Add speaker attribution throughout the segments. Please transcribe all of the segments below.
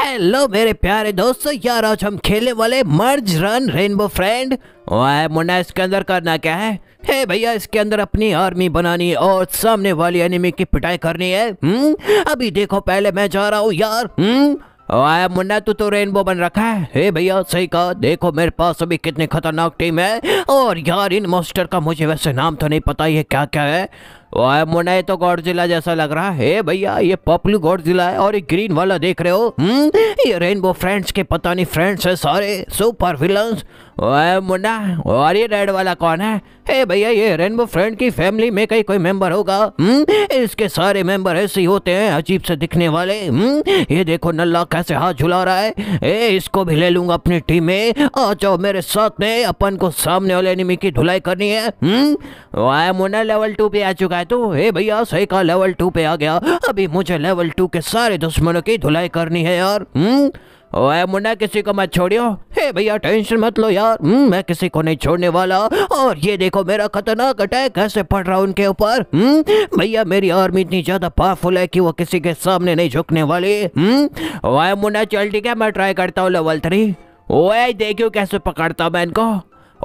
Speaker 1: Hello मेरे प्यारे दोस्तों यार आज हम खेलने वाले मर्ज रन रेनबो फ्रेंड ओए मुन्ना इसके अंदर करना क्या है हे भैया इसके अंदर अपनी आर्मी बनानी और सामने वाली एनिमी की पिटाई करनी है हम्म अभी देखो पहले मैं जा रहा हूँ यार हम्म मुन्ना तू तो रेनबो बन रखा है हे भैया सही कहा देखो मेरे पास अभी कितनी खतरनाक टीम है और यार इन मास्टर का मुझे वैसे नाम तो नहीं पता ये क्या क्या है ओए मुन्ना तो जिला जैसा लग रहा है भैया ये गौड जिला है और ये ग्रीन वाला देख रहे हो हम्म ये रेनबो फ्रेंड्स के पता नहीं फ्रेंड्स है सारे सुपर विलन्स मुन्ना और ये रेड वाला कौन है भैया ये रेनबो फ्रेंड की फैमिली में कई कोई मेंबर होगा हुँ? हम्म, इसके सारे मेंबर ऐसे ही होते हैं अजीब से दिखने वाले हुँ? हम्म, ये देखो नल्ला कैसे हाथ झुला रहा है ए इसको भी ले लूंगा अपनी टीम में आ जाओ मेरे साथ में अपन को सामने वाले एनिमी की धुलाई करनी है हम्म, वाह मुन्ना लेवल टू पे आ चुका है तू हे भैया सही कहा लेवल टू पे आ गया अभी मुझे लेवल टू के सारे दुश्मनों की धुलाई करनी है यार हुँ? ओए मुन्ना किसी को मत छोड़ियो हे भैया टेंशन मत लो यार हम्म, मैं किसी को नहीं छोड़ने वाला और ये देखो मेरा खतरनाक अटैक कैसे पड़ रहा उनके ऊपर हम्म, भैया मेरी आर्मी इतनी ज्यादा पावरफुल है कि वो किसी के सामने नहीं झुकने वाली हम्म, ओए मुन्ना चल ठीक है मैं ट्राई करता हूँ लेवल थ्री ओए देखियो कैसे पकड़ता हूँ मैं इनको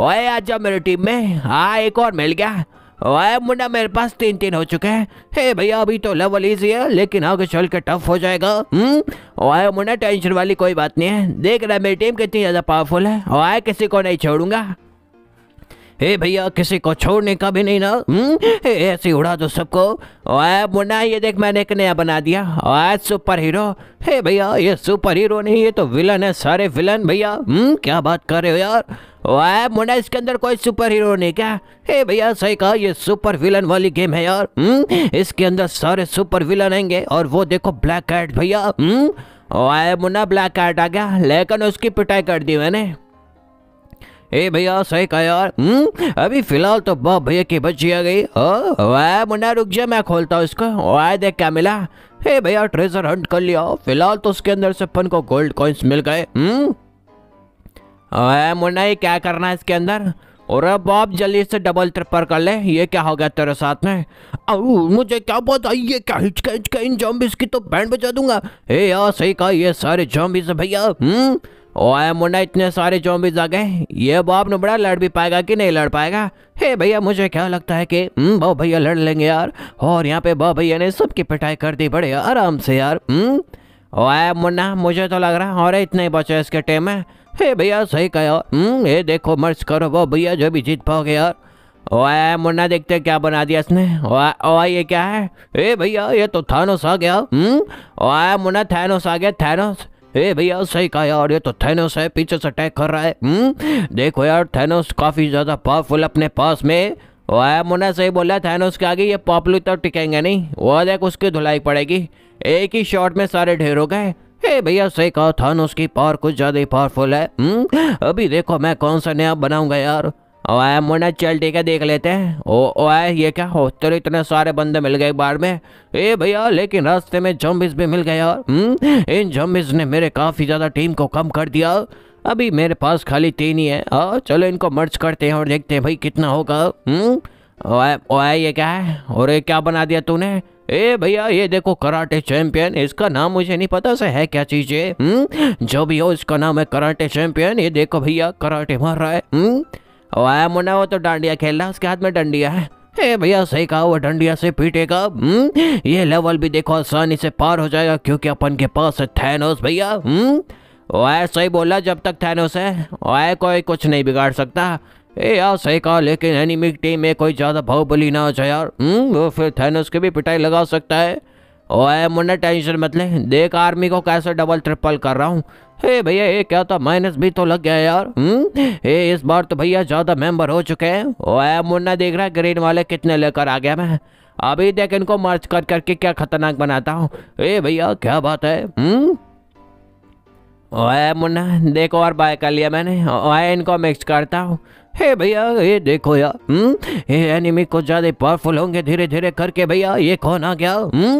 Speaker 1: ओए आ जाओ मेरी टीम में हाँ एक और मिल गया वाया मुंडा मेरे पास तीन तीन हो चुके हैं हे भैया अभी तो लेवल इजी है लेकिन आगे चल के टफ हो जाएगा वाय मुंडा टेंशन वाली कोई बात नहीं है देख रहा है मेरी टीम कितनी ज़्यादा पावरफुल है वाय किसी को नहीं छोड़ूंगा हे भैया किसी को छोड़ने का भी नहीं ना हम्म? ऐसे उड़ा दो सबको वाय मुंडा ये देख मैंने एक नया बना दिया वाय सुपर हीरो हे भैया ये सुपर हीरो नहीं ये तो विलन है सारे विलन भैया हम्म? क्या बात कर रहे हो यार वाह मुंडा इसके अंदर कोई सुपर हीरो नहीं क्या हे भैया सही कहा ये सुपर विलन वाली गेम है यार हम्म इसके अंदर सारे सुपर विलन आएंगे और वो देखो ब्लैक कैट भैया वाह मुंडा ब्लैक कैट आ गया लेकिन उसकी पिटाई कर दी मैंने ए भैया सही कहा यार हम्म अभी फिलहाल तो बाप भैया की बच्ची आ गई वाय हाँ? मुन्ना रुक जा मैं खोलता हूँ इसको वाह देख क्या मिला हे भैया ट्रेजर हंट कर लिया फिलहाल तो उसके अंदर से अपन को गोल्ड कॉइन्स मिल गए हम्म? मुन्ना ये क्या करना है इसके अंदर और बाप जल्दी से डबल ट्रिपर कर ले ये क्या हो गया तेरे साथ में अऊ मुझे क्या पता ये क्या हिचका हिचका इन जॉम्बिस की तो बैंड बजा दूंगा ए यार सही कहा ये सारे जॉम्बिस भैया हम्म ओए मुन्ना इतने सारे जॉम्बिस आ गए ये बाप नुबड़ा लड़ भी पाएगा कि नहीं लड़ पाएगा हे भैया मुझे क्या लगता है कि हम्म, बहु भैया लड़ लेंगे यार और यहाँ पे बहु भैया ने सबकी पिटाई कर दी बड़े आराम से यार हम्म ओए मुन्ना मुझे तो लग रहा है और इतने ही बचे इसके टेम में हे भैया सही कहा हम्म, ये देखो मर्ज करो वो भैया जो भी जीत पाओगे यार वाह मुन्ना देखते क्या बना दिया इसने वाह ये क्या है हे भैया ये तो थानोस आ गया वाह हम्म, मुन्ना थैनोस आ गया थैनोस हे भैया सही कहा यार ये तो थैनोस है पीछे से अटैक कर रहा है हम्म, देखो यार थैनोस काफ़ी ज़्यादा पावरफुल अपने पास में वाह मुन्ना सही बोला थैनोस के आगे ये पॉपुलर तो टिकेंगे नहीं वो देख उसकी धुलाई पड़ेगी एक ही शॉट में सारे ढेर हो गए भैया से कहा ना उसकी पावर कुछ ज्यादा ही पावरफुल है हुँ? हम्म? अभी देखो मैं कौन सा नया बनाऊंगा यार ओए मुन्ना चल ठीक है देख लेते हैं ओ ओए ये क्या हो चलो इतने सारे बंदे मिल गए बार में ए भैया लेकिन रास्ते में जम्बिस भी मिल गए यार हम्म इन जम्बिस ने मेरे काफ़ी ज़्यादा टीम को कम कर दिया अभी मेरे पास खाली तीन ही है आ, चलो इनको मर्ज करते हैं और देखते हैं भाई कितना होगा ओए हम्म? ओए ये क्या है और ये क्या बना दिया तूने ए भैया ये देखो कराटे चैंपियन इसका नाम मुझे नहीं पता से है क्या चीज है हम्म? जो भी हो इसका नाम है कराटे चैंपियन ये देखो भैया कराटे मार रहा है हम्म? आया मुना वो तो डांडिया खेल रहा है उसके हाथ में डंडिया है ए भैया सही कहा वो डंडिया से पीटेगा हम्म? ये लेवल भी देखो आसानी से पार हो जाएगा क्योंकि अपन के पास है थैनोस भैया सही बोला जब तक थैनोस है वाया कोई कुछ नहीं बिगाड़ सकता ए यार सही कहा लेकिन एनिमिक टीम में कोई ज्यादा बाहुबली ना हो जाए यार हम्म, वो फिर थैनस की भी पिटाई लगा सकता है ओए मुन्ना टेंशन मत ले देख आर्मी को कैसे डबल ट्रिपल कर रहा हूँ हे भैया ये क्या था माइनस भी तो लग गया यार हे हम्म, इस बार तो भैया ज्यादा मेंबर हो चुके हैं ओए मुन्ना देख रहा है ग्रीन वाले कितने लेकर आ गया मैं अभी देख इनको मार्च कर करके क्या खतरनाक बनाता हूँ ए भैया क्या बात है हम्म ओए मुन्ना देखो और बाय कर लिया मैंने ओए इनको मिक्स करता हूँ हे भैया ये देखो यार हम्म ये एनिमी कुछ ज़्यादा पावरफुल होंगे धीरे धीरे करके भैया ये कौन आ गया हम्म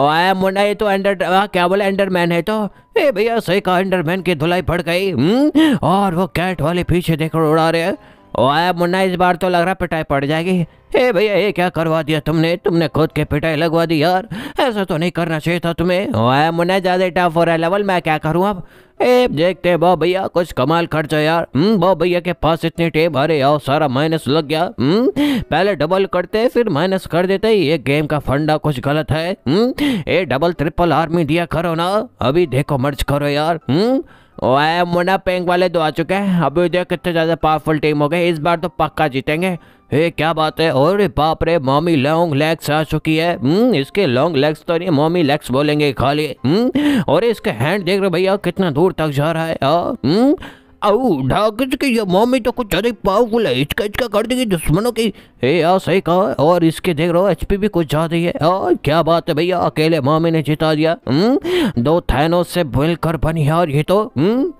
Speaker 1: ओए मुन्ना ये तो एंडर क्या बोले एंडरमैन है तो हे भैया सही कहा अंडरमैन की धुलाई पड़ गई हम्म और वो कैट वाले पीछे देखो उड़ा रहे हैं ओए मुन्ना इस बार तो लग रहा पिटाई पड़ जाएगी हे भैया ये क्या करवा दिया तुमने तुमने खुद के पिटाई लगवा दी यार ऐसा तो नहीं करना चाहिए था तुम्हें ओए मुन्ना ज़्यादा टफ हो रहा है लेवल मैं क्या करूँ अब देखते बा भैया कुछ कमाल खर्च है यार हम्म बा भैया के पास इतने टेप अरे यार सारा माइनस लग गया हम्म, पहले डबल करते फिर माइनस कर देते ये गेम का फंडा कुछ गलत है हम्म, ए डबल ट्रिपल आर्मी दिया करो ना अभी देखो मर्ज करो यार हम्म, ओए मुन्ना पेंग वाले दो तो आ चुके हैं अभी देख कितने ज़्यादा पावरफुल टीम हो गए इस बार तो पक्का जीतेंगे हे क्या बात है और बाप रे मॉमी लॉन्ग लेग्स आ चुकी है हम्म इसके लॉन्ग लेग्स तो नहीं मॉमी लेग्स बोलेंगे खाली हम्म और इसके हैंड देख रहे भैया कितना दूर तक जा रहा है हम्म आओ ये मम्मी तो कुछ ज्यादा पावरफुल है इसका इसका कर देगी दुश्मनों की हे यार सही कहा और इसके देख रहे हो एचपी भी कुछ ज्यादा ही है और क्या बात है भैया अकेले मम्मी ने जिता दिया हुँ? हम्म? दो थैनों से मिलकर बनी यार ये तो हुँ? हम्म?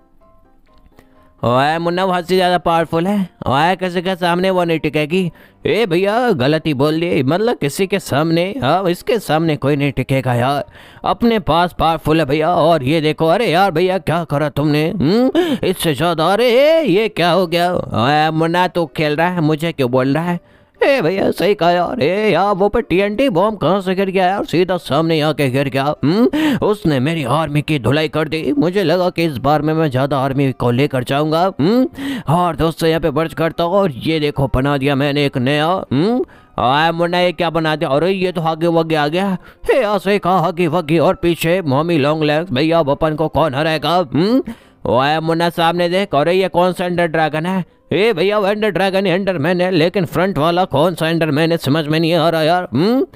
Speaker 1: ओए मुन्ना बहुत से ज़्यादा पावरफुल है ओए किसी के सामने वो नहीं टिकेगी ए भैया गलती बोल दी मतलब किसी के सामने अब हाँ, इसके सामने कोई नहीं टिकेगा यार अपने पास पावरफुल है भैया और ये देखो अरे यार भैया क्या करा तुमने हम्म, इससे ज़्यादा अरे ये क्या हो गया ओए मुन्ना तू खेल रहा है मुझे क्यों बोल रहा है ए भैया सही कहा यार ए यार वो पर टीएनटी बॉम्ब कहाँ से गिर गया यार सीधा सामने आके गिर गया हम्म उसने मेरी आर्मी की धुलाई कर दी मुझे लगा कि इस बार में मैं ज्यादा आर्मी को लेकर जाऊंगा हम्म? और दोस्तों यहाँ पे बर्ज करता हूँ और ये देखो बना दिया मैंने एक नया हम्म आया मुन्ना ये क्या बना दिया अरे ये तो आगे वगे आ गया हे ऐसे कहा आगे वगे और पीछे मोमी लॉन्ग लेग्स भैया बपन को कौन हराएगा हम्म ओए मुन्ना सामने देख और ये कौन सा अंडर ड्रैगन है ए भैया वो अंडर ड्रैगन अंडर मैन है लेकिन फ्रंट वाला कौन सा अंडर मैन है समझ में नहीं आ रहा यार हम्म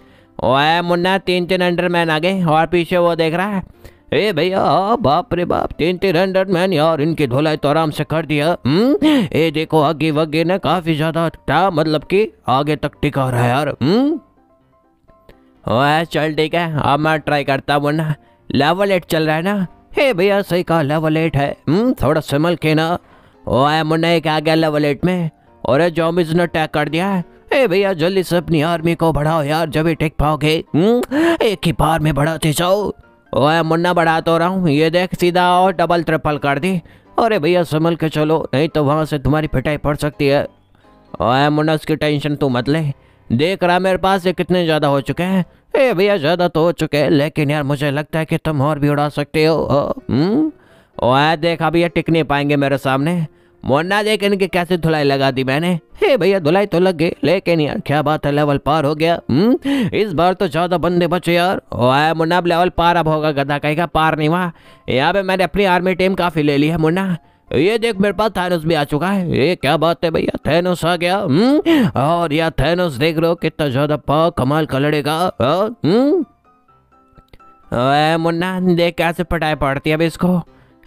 Speaker 1: ओए मुन्ना तीन तीन अंडर मैन आ गए और पीछे वो देख रहा है ए भैया बाप रे बाप तीन तीन हंड्रेड मैन यार इनकी धुलाई तो आराम से कर दिया हम्म ए देखो आगे वगे ना काफी ज्यादा क्या मतलब की आगे तक टिका रहा है यार हम्म चल ठीक है अब मैं ट्राई करता हूँ लेवल एट चल रहा है ना हे भैया सही कहा लेवल एट है हम्म थोड़ा सिमल के ना वो आया मुन्ना एक आ गया लेवल एट में और जॉमिज ने अटैक कर दिया है हे भैया जल्दी से अपनी आर्मी को बढ़ाओ यार जब ही टिक पाओगे हम्म, एक ही बार में बढ़ाते जाओ ओए मुन्ना बढ़ा तो रहा हूँ ये देख सीधा और डबल ट्रिपल कर दी अरे भैया संभल के चलो नहीं तो वहाँ से तुम्हारी पिटाई पड़ सकती है ओए मुन्ना उसकी टेंशन तू मत ले देख रहा मेरे पास ये कितने ज़्यादा हो चुके हैं ए भैया ज्यादा तो हो चुके हैं लेकिन यार मुझे लगता है कि तुम और भी उड़ा सकते हो हम्म? ओए देख अभी ये टिक नहीं पाएंगे मेरे सामने मुन्ना देख इनकी कैसे धुलाई लगा दी मैंने हे भैया धुलाई तो लग गई लेकिन यार क्या बात है लेवल पार हो गया हम्म इस बार तो ज्यादा बंदे बचे यार ओए मुन्ना अब लेवल पार अब होगा गधा कहेगा पार नहीं हुआ यहाँ पे मैंने अपनी आर्मी टीम काफी ले ली है मुन्ना ये देख मेरे पास थैनोस भी आ चुका है ये क्या बात है भैया थैनोस आ गया हम्म और यार थैनोस देख लो कितना ज्यादा पा कमाल का लड़ेगा हाँ? हम्म? मुन्ना देख कैसे पटाई पड़ती है अब इसको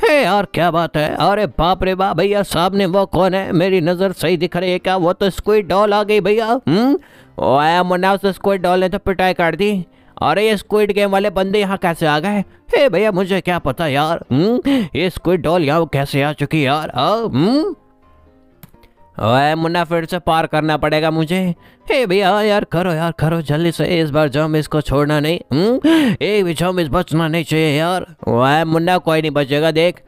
Speaker 1: हे यार क्या बात है अरे बाप रे बाप भैया सामने वो कौन है मेरी नजर सही दिख रही है क्या वो तो स्कूट डॉल आ गई भैया हम्म मुन्ना उस स्कूट डॉल ने तो पिटाई काट दी अरे ये स्क्विड गेम वाले बंदे यहाँ कैसे आ गए हे भैया मुझे क्या पता यार हम्म ये स्क्विड डॉल यहाँ कैसे आ चुकी यार हम्म मुन्ना फिर से पार करना पड़ेगा मुझे हे भैया यार करो यार करो जल्दी से इस बार जम इसको छोड़ना नहीं हम्म एक भी जम इस बचना नहीं चाहिए यार वह मुन्ना कोई नहीं बचेगा देख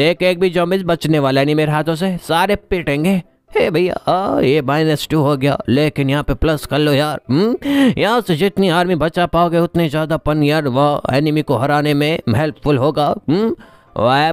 Speaker 1: देख एक भी जम इस बचने वाला नहीं मेरे हाथों से सारे पिटेंगे हे भैया ये माइनस टू हो गया लेकिन यहाँ पे प्लस कर लो यार हम्म? यहाँ से जितनी आर्मी बचा पाओगे उतने ज़्यादा पन यार वह एनिमी को हराने में हेल्पफुल होगा हम्म?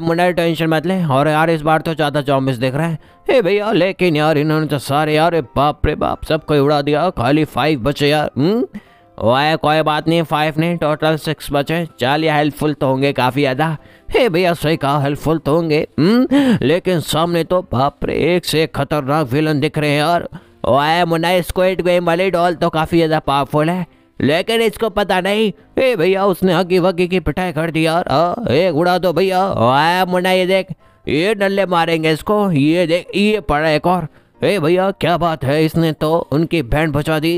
Speaker 1: मुंडा टेंशन मत ले और यार इस बार तो ज़्यादा चौबीस देख रहे हैं हे भैया लेकिन यार इन्होंने तो सारे यार बाप रे बाप सबको उड़ा दिया खाली फाइव बचे यार हुँ? हम्म? ओए कोई बात नहीं फाइव नहीं टोटल सिक्स बचे चल ये हेल्पफुल तो होंगे काफ़ी ज़्यादा हे भैया सही कहा हेल्पफुल तो होंगे हम्म, लेकिन सामने तो बाप रे एक से एक खतरनाक विलन दिख रहे हैं और ओए मुन्ना स्क्वेट गेम वाली डॉल तो काफ़ी ज़्यादा पावरफुल है लेकिन इसको पता नहीं हे भैया उसने हकी वकी की पिटाई कर दी यार ए हाँ, उड़ा दो भैया ओए मुना ये देख ये डल्ले मारेंगे इसको ये देख ये पड़ा एक और ए भैया क्या बात है इसने तो उनकी बैंड बचा दी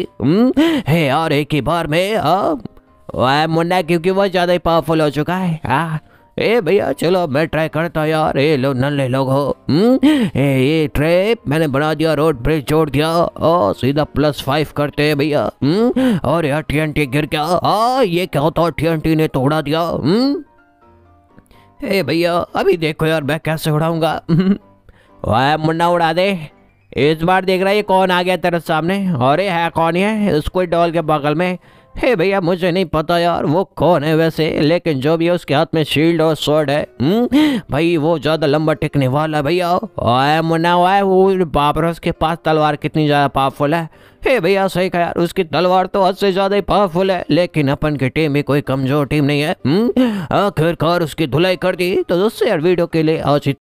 Speaker 1: हे यार एक ही बार में वह मुन्ना क्योंकि वह ज़्यादा ही पावरफुल हो चुका है आ, ए भैया चलो मैं ट्राई करता यार ए लो नल्ले लोग हो ए ये ट्रेप मैंने बना दिया रोड ब्रिज जोड़ दिया ओ सीधा प्लस फाइव करते हैं भैया और यार टी गिर गया आ ये क्या होता टी ने तो उड़ा दिया ए भैया अभी देखो यार मैं कैसे उड़ाऊंगा वाह मुन्ना उड़ा दे इस बार देख रहा है ये कौन आ गया तेरे सामने अरे है कौन है उसको डॉल के बगल में हे भैया मुझे नहीं पता यार वो कौन है वैसे लेकिन जो भी है उसके हाथ में शील्ड और शोर्ड है हम्म भाई वो ज़्यादा लंबा टिकने वाला भैया आए मुन्ना आए वो उसके पास तलवार कितनी ज़्यादा पावरफुल है हे भैया सही कहा यार उसकी तलवार तो हद से ज़्यादा ही पावरफुल है लेकिन अपन की टीम में कोई कमज़ोर टीम नहीं है हम्म? आखिरकार उसकी धुलाई कर दी तो दोस्तों यार वीडियो के लिए आज